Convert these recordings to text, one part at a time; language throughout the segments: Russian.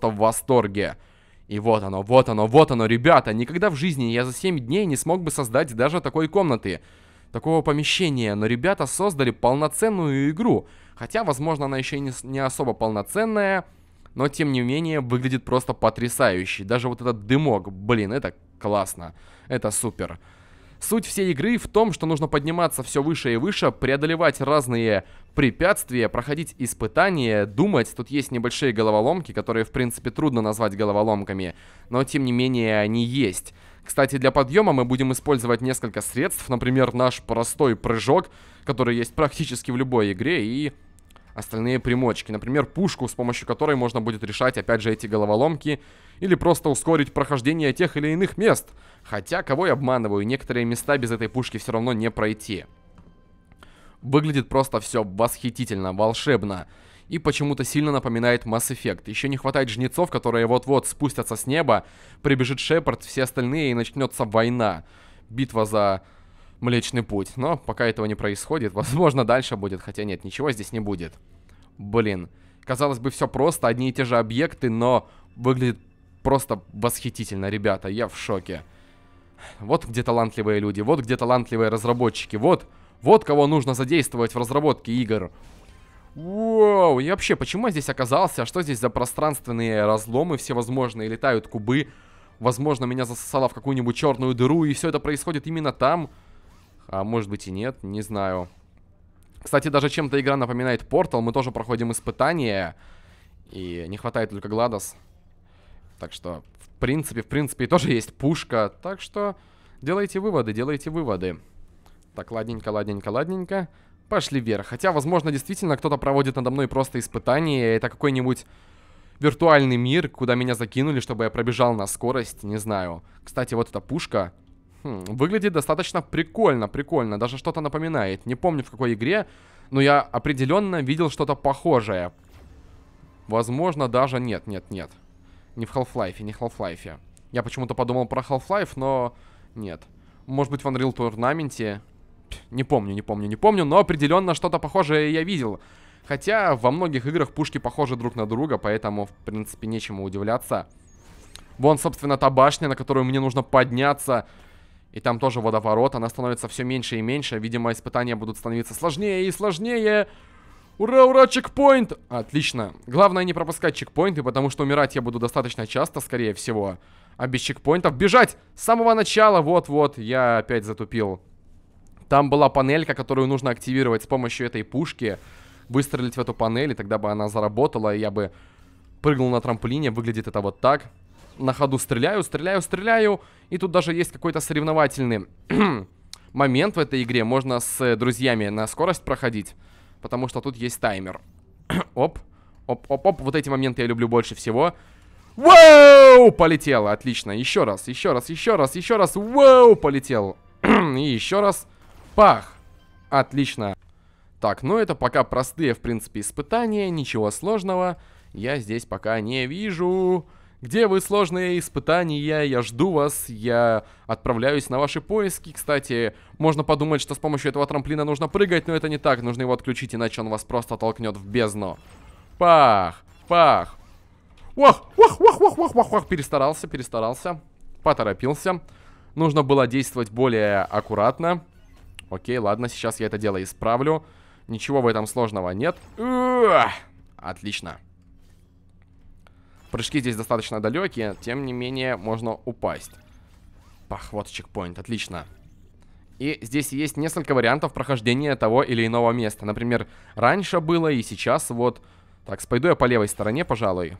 просто в восторге. И вот оно, вот оно, вот оно, ребята, никогда в жизни я за 7 дней не смог бы создать даже такой комнаты, такого помещения, но ребята создали полноценную игру. Хотя, возможно, она еще не, не особо полноценная, но тем не менее выглядит просто потрясающе. Даже вот этот дымок, блин, это классно, это супер. Суть всей игры в том, что нужно подниматься все выше и выше, преодолевать разные препятствия, проходить испытания, думать. Тут есть небольшие головоломки, которые, в принципе, трудно назвать головоломками, но, тем не менее, они есть. Кстати, для подъема мы будем использовать несколько средств, например, наш простой прыжок, который есть практически в любой игре, и остальные примочки. Например, пушку, с помощью которой можно будет решать, опять же, эти головоломки, или просто ускорить прохождение тех или иных мест — Хотя, кого я обманываю, некоторые места без этой пушки все равно не пройти. Выглядит просто все восхитительно, волшебно. И почему-то сильно напоминает Mass Effect. Еще не хватает жнецов, которые вот-вот спустятся с неба, прибежит Шепард, все остальные, и начнется война. Битва за Млечный Путь. Но пока этого не происходит, возможно, дальше будет, хотя нет, ничего здесь не будет. Блин, казалось бы, все просто, одни и те же объекты, но выглядит просто восхитительно, ребята, я в шоке. Вот где талантливые люди, вот где талантливые разработчики, вот, вот кого нужно задействовать в разработке игр. Вау, и вообще, почему я здесь оказался? Что здесь за пространственные разломы всевозможные? Летают кубы. Возможно, меня засосало в какую-нибудь черную дыру, и все это происходит именно там. А может быть и нет, не знаю. Кстати, даже чем-то игра напоминает Портал. Мы тоже проходим испытания. И не хватает только Гладос. Так что принципе, в принципе, тоже есть пушка. Так что делайте выводы, делайте выводы. Так, ладненько, ладненько, ладненько. Пошли вверх. Хотя, возможно, действительно кто-то проводит надо мной просто испытание. Это какой-нибудь виртуальный мир, куда меня закинули, чтобы я пробежал на скорость. Не знаю. Кстати, вот эта пушка... Хм, выглядит достаточно прикольно, прикольно. Даже что-то напоминает. Не помню, в какой игре, но я определенно видел что-то похожее. Возможно, даже нет, нет, нет. Не в Half-Life, не в Half-Life. Я почему-то подумал про Half-Life, но нет. Может быть, в Unreal Tournament. Не помню, не помню, не помню, но определенно что-то похожее я видел. Хотя во многих играх пушки похожи друг на друга, поэтому, в принципе, нечему удивляться. Вон, собственно, та башня, на которую мне нужно подняться. И там тоже водоворот, она становится все меньше и меньше. Видимо, испытания будут становиться сложнее и сложнее. Ура, ура, чекпоинт! Отлично. Главное не пропускать чекпоинты, потому что умирать я буду достаточно часто, скорее всего. А без чекпоинтов бежать с самого начала. Вот-вот, я опять затупил. Там была панелька, которую нужно активировать с помощью этой пушки. Выстрелить в эту панель, и тогда бы она заработала, и я бы прыгнул на трамплине. Выглядит это вот так. На ходу стреляю, стреляю, стреляю. И тут даже есть какой-то соревновательный момент в этой игре. Можно с э, друзьями на скорость проходить потому что тут есть таймер. оп, оп, оп, оп. Вот эти моменты я люблю больше всего. Вау, полетело, отлично. Еще раз, еще раз, еще раз, еще раз. Вау, полетел. И еще раз. Пах. Отлично. Так, ну это пока простые, в принципе, испытания, ничего сложного. Я здесь пока не вижу. Где вы, сложные испытания? Я жду вас, я отправляюсь на ваши поиски. Кстати, можно подумать, что с помощью этого трамплина нужно прыгать, но это не так. Нужно его отключить, иначе он вас просто толкнет в бездну. Пах, пах. Вах, вах, вах, вах, вах, вах, вах. Перестарался, перестарался. Поторопился. Нужно было действовать более аккуратно. Окей, ладно, сейчас я это дело исправлю. Ничего в этом сложного нет. Отлично. Прыжки здесь достаточно далекие, тем не менее можно упасть. Пах, вот чекпоинт, отлично. И здесь есть несколько вариантов прохождения того или иного места. Например, раньше было и сейчас вот... Так, пойду я по левой стороне, пожалуй.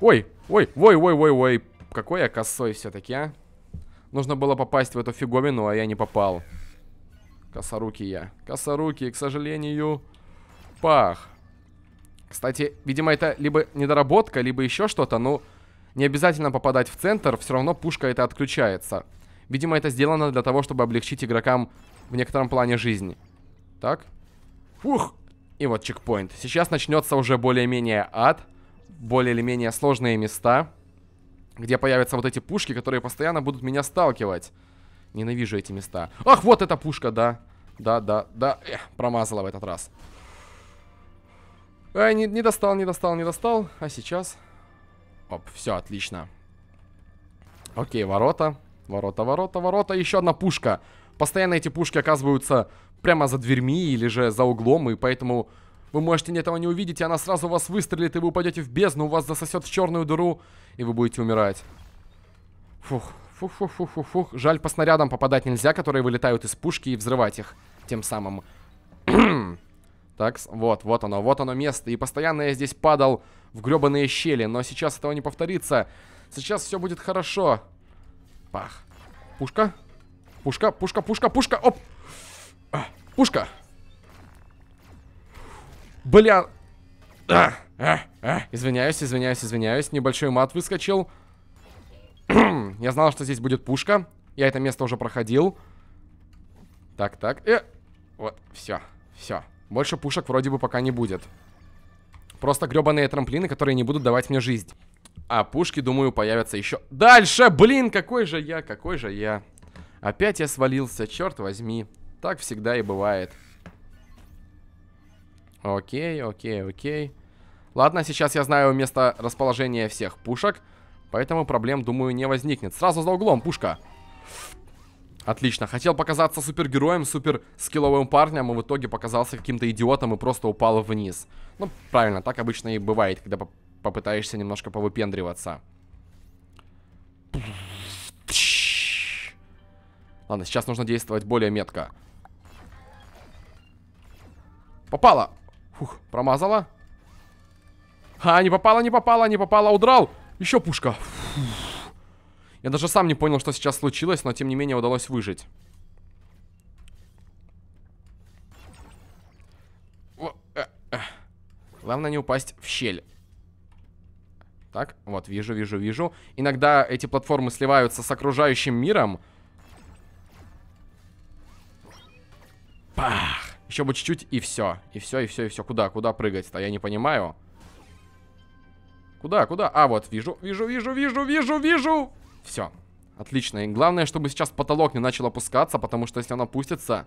Ой, ой, ой, ой, ой, ой. Какой я косой все-таки, а? Нужно было попасть в эту фиговину, а я не попал. Косорукий я. Косорукий, к сожалению. Пах. Кстати, видимо, это либо недоработка, либо еще что-то, Но Не обязательно попадать в центр, все равно пушка это отключается. Видимо, это сделано для того, чтобы облегчить игрокам в некотором плане жизни. Так. Фух! И вот чекпоинт. Сейчас начнется уже более-менее ад. Более или менее сложные места. Где появятся вот эти пушки, которые постоянно будут меня сталкивать. Ненавижу эти места. Ах, вот эта пушка, да. Да, да, да. Эх, промазала в этот раз. А, не, не достал, не достал, не достал. А сейчас... Оп, все, отлично. Окей, ворота. Ворота, ворота, ворота. Еще одна пушка. Постоянно эти пушки оказываются прямо за дверьми или же за углом, и поэтому вы можете этого не увидеть, и она сразу вас выстрелит, и вы упадете в бездну, вас засосет в черную дыру, и вы будете умирать. Фух, фух, фух, фух, фух, фух. Жаль, по снарядам попадать нельзя, которые вылетают из пушки, и взрывать их тем самым. Так, вот, вот оно, вот оно место. И постоянно я здесь падал в гребаные щели, но сейчас этого не повторится. Сейчас все будет хорошо. Пах. Пушка. Пушка, пушка, пушка, пушка. Оп. А, пушка. Бля. А, а, а. Извиняюсь, извиняюсь, извиняюсь. Небольшой мат выскочил. я знал, что здесь будет пушка. Я это место уже проходил. Так, так. И... Э. Вот, все, все. Больше пушек вроде бы пока не будет. Просто гребаные трамплины, которые не будут давать мне жизнь. А пушки, думаю, появятся еще... Дальше! Блин, какой же я, какой же я. Опять я свалился, черт возьми. Так всегда и бывает. Окей, окей, окей. Ладно, сейчас я знаю место расположения всех пушек. Поэтому проблем, думаю, не возникнет. Сразу за углом пушка. Отлично. Хотел показаться супергероем, супер скилловым парнем, и в итоге показался каким-то идиотом и просто упал вниз. Ну, правильно, так обычно и бывает, когда поп попытаешься немножко повыпендриваться. Ладно, сейчас нужно действовать более метко. Попала! Фух, промазала. А, не попала, не попала, не попала, удрал! Еще пушка. Фух. Я даже сам не понял, что сейчас случилось, но тем не менее удалось выжить. Э, э. Главное не упасть в щель. Так, вот, вижу, вижу, вижу. Иногда эти платформы сливаются с окружающим миром. Пах! Еще бы чуть-чуть, и все. И все, и все, и все. Куда, куда прыгать-то? Я не понимаю. Куда, куда? А, вот, вижу, вижу, вижу, вижу, вижу, вижу! Все. Отлично. И главное, чтобы сейчас потолок не начал опускаться, потому что если он опустится,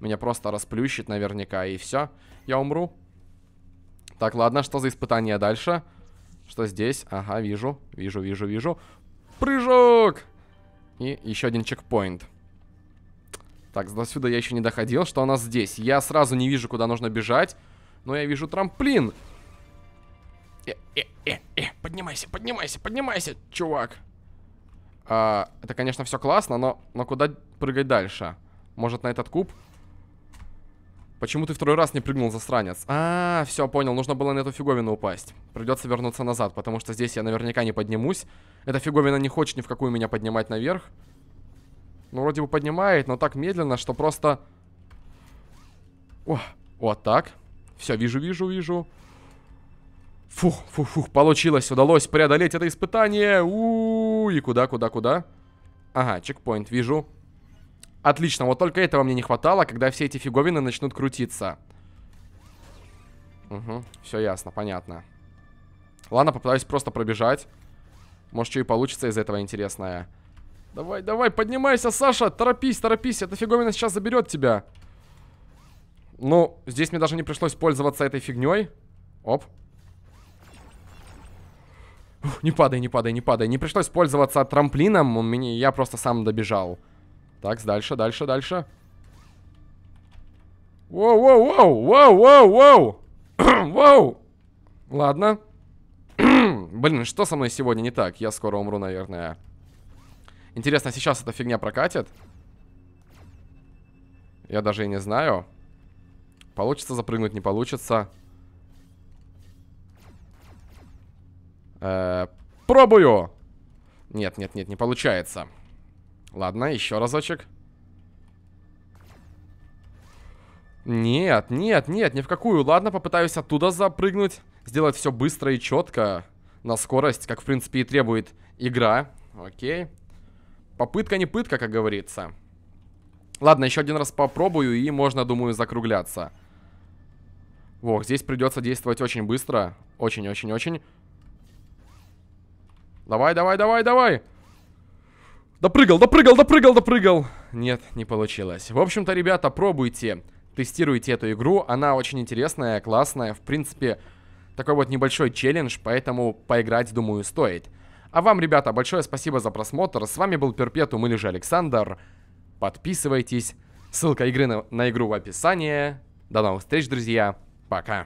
меня просто расплющит наверняка, и все. Я умру. Так, ладно, что за испытание дальше? Что здесь? Ага, вижу, вижу, вижу, вижу. Прыжок! И еще один чекпоинт. Так, до сюда я еще не доходил. Что у нас здесь? Я сразу не вижу, куда нужно бежать, но я вижу трамплин. Э, э, э, э, поднимайся, поднимайся, поднимайся, чувак. А, это, конечно, все классно, но, но куда прыгать дальше? Может, на этот куб? Почему ты второй раз не прыгнул, засранец? А, -а, все, понял, нужно было на эту фиговину упасть. Придется вернуться назад, потому что здесь я наверняка не поднимусь. Эта фиговина не хочет ни в какую меня поднимать наверх. Ну, вроде бы поднимает, но так медленно, что просто... О, вот так. Все, вижу, вижу, вижу. Фух, фух, фух, получилось, удалось преодолеть это испытание. У -у -у и куда, куда, куда? Ага, чекпоинт, вижу. Отлично, вот только этого мне не хватало, когда все эти фиговины начнут крутиться. Угу, все ясно, понятно. Ладно, попытаюсь просто пробежать. Может, что и получится из этого интересное. Давай, давай, поднимайся, Саша, торопись, торопись, эта фиговина сейчас заберет тебя. Ну, здесь мне даже не пришлось пользоваться этой фигней. Оп, не падай, не падай, не падай. Не пришлось пользоваться трамплином, у меня, я просто сам добежал. Так, дальше, дальше, дальше. Воу, воу, воу, воу, воу, воу. Воу. Ладно. Блин, что со мной сегодня не так? Я скоро умру, наверное. Интересно, сейчас эта фигня прокатит? Я даже и не знаю. Получится запрыгнуть, не получится. Э, пробую! Нет, нет, нет, не получается. Ладно, еще разочек. Нет, нет, нет, ни в какую. Ладно, попытаюсь оттуда запрыгнуть. Сделать все быстро и четко. На скорость, как в принципе и требует игра. Окей. Попытка не пытка, как говорится. Ладно, еще один раз попробую и можно, думаю, закругляться. Во, здесь придется действовать очень быстро. Очень-очень-очень. Давай, давай, давай, давай. Допрыгал, допрыгал, допрыгал, допрыгал. Нет, не получилось. В общем-то, ребята, пробуйте. Тестируйте эту игру. Она очень интересная, классная. В принципе, такой вот небольшой челлендж, поэтому поиграть, думаю, стоит. А вам, ребята, большое спасибо за просмотр. С вами был Перпетум или же Александр. Подписывайтесь. Ссылка игры на, на игру в описании. До новых встреч, друзья. Пока.